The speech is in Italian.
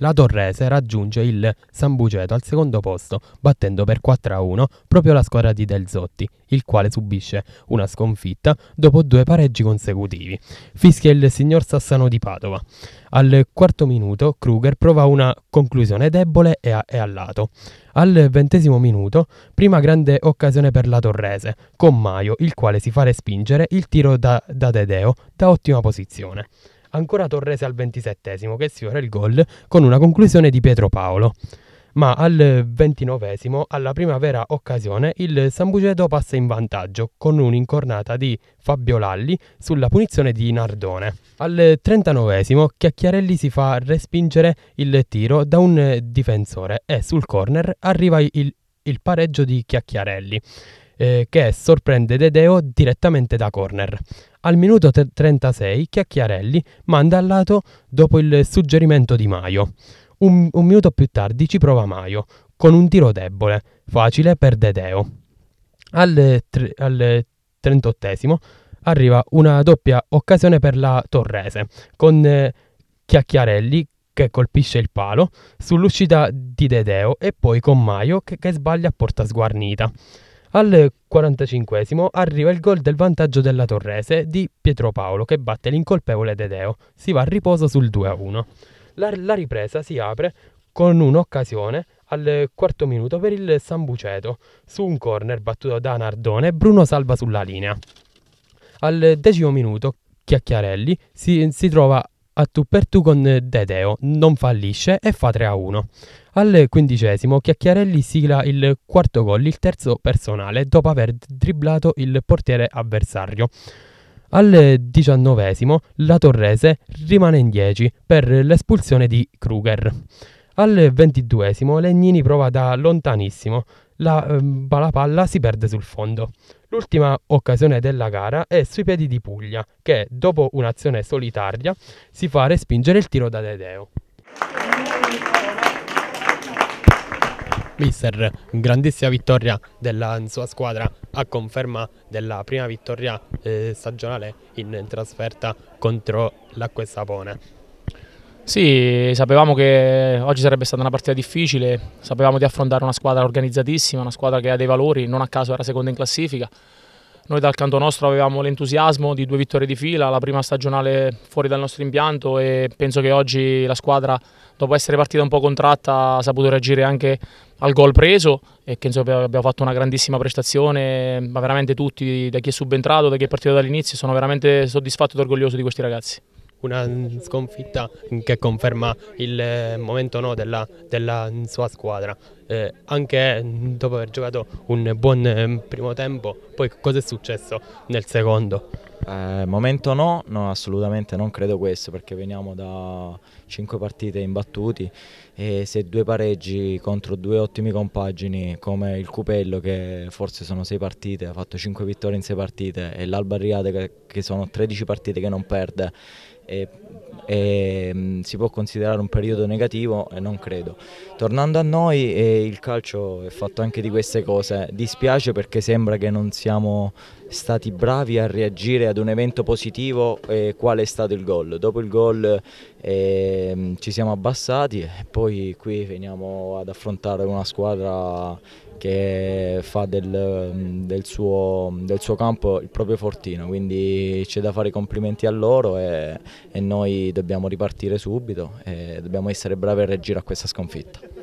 La Torrese raggiunge il San Buceto al secondo posto, battendo per 4-1 proprio la squadra di Del Zotti, il quale subisce una sconfitta dopo due pareggi consecutivi. Fischia il signor Sassano di Padova. Al quarto minuto Kruger prova una conclusione debole e, a- a lato. Al ventesimo minuto, prima grande occasione per la Torrese, con Maio, il quale si fa respingere il tiro da, da Dedeo da ottima posizione. Ancora Torrese al ventisettesimo che sfiora il gol con una conclusione di Pietro Paolo. Ma al ventinovesimo, alla prima vera occasione, il Sambuceto passa in vantaggio con un'incornata di Fabio Lalli sulla punizione di Nardone. Al trentanovesimo, Chiacchiarelli si fa respingere il tiro da un difensore e sul corner arriva il, il pareggio di Chiacchiarelli eh, che sorprende Dedeo direttamente da corner. Al minuto t- 36 Chiacchiarelli manda al lato dopo il suggerimento di Maio. Un, un minuto più tardi ci prova Maio, con un tiro debole, facile per Dedeo. Al, tre, al 38 arriva una doppia occasione per la Torrese, con eh, Chiacchiarelli che colpisce il palo sull'uscita di Dedeo e poi con Maio che, che sbaglia a porta sguarnita. Al 45 arriva il gol del vantaggio della Torrese di Pietro Paolo che batte l'incolpevole Dedeo. Si va a riposo sul 2-1. La, la ripresa si apre con un'occasione al quarto minuto per il Sambuceto su un corner battuto da Nardone Bruno Salva sulla linea. Al decimo minuto Chiacchiarelli si, si trova a tu per tu con eh, Dedeo, non fallisce e fa 3 a 1. Al quindicesimo Chiacchiarelli sigla il quarto gol, il terzo personale, dopo aver dribblato il portiere avversario. Al diciannovesimo la Torrese rimane in 10 per l'espulsione di Kruger. Al ventiduesimo Legnini prova da lontanissimo la, ehm, la palla si perde sul fondo. L'ultima occasione della gara è sui piedi di Puglia, che dopo un'azione solitaria si fa respingere il tiro da Dedeo. Mister, grandissima vittoria della sua squadra a conferma della prima vittoria eh, stagionale in trasferta contro l'Acqua e Sapone. Sì, sapevamo che oggi sarebbe stata una partita difficile, sapevamo di affrontare una squadra organizzatissima, una squadra che ha dei valori, non a caso era seconda in classifica. Noi dal canto nostro avevamo l'entusiasmo di due vittorie di fila, la prima stagionale fuori dal nostro impianto e penso che oggi la squadra, dopo essere partita un po' contratta, ha saputo reagire anche al gol preso e che abbiamo fatto una grandissima prestazione, ma veramente tutti, da chi è subentrato, da chi è partito dall'inizio, sono veramente soddisfatto ed orgoglioso di questi ragazzi una sconfitta che conferma il eh, momento no della, della, sua squadra. Eh, anche mm, dopo aver giocato un buon eh, primo tempo, poi cosa è successo nel secondo? Eh, momento no, no, assolutamente non credo questo perché veniamo da 5 partite imbattuti e se due pareggi contro due ottimi compagini come il Cupello che forse sono 6 partite, ha fatto 5 vittorie in 6 partite e l'Alba Riate che, che sono 13 partite che non perde e, e, mh, mm, si può considerare un periodo negativo e non credo. Tornando a noi, eh, il calcio è fatto anche di queste cose. Dispiace perché sembra che non siamo stati bravi a reagire ad un evento positivo eh, qual è stato il gol. Dopo il gol eh, ci siamo abbassati e poi qui veniamo ad affrontare una squadra che fa del, del, suo, del suo, campo il proprio fortino, quindi c'è da fare i complimenti a loro e, e noi dobbiamo ripartire subito e dobbiamo essere bravi a reagire a questa sconfitta.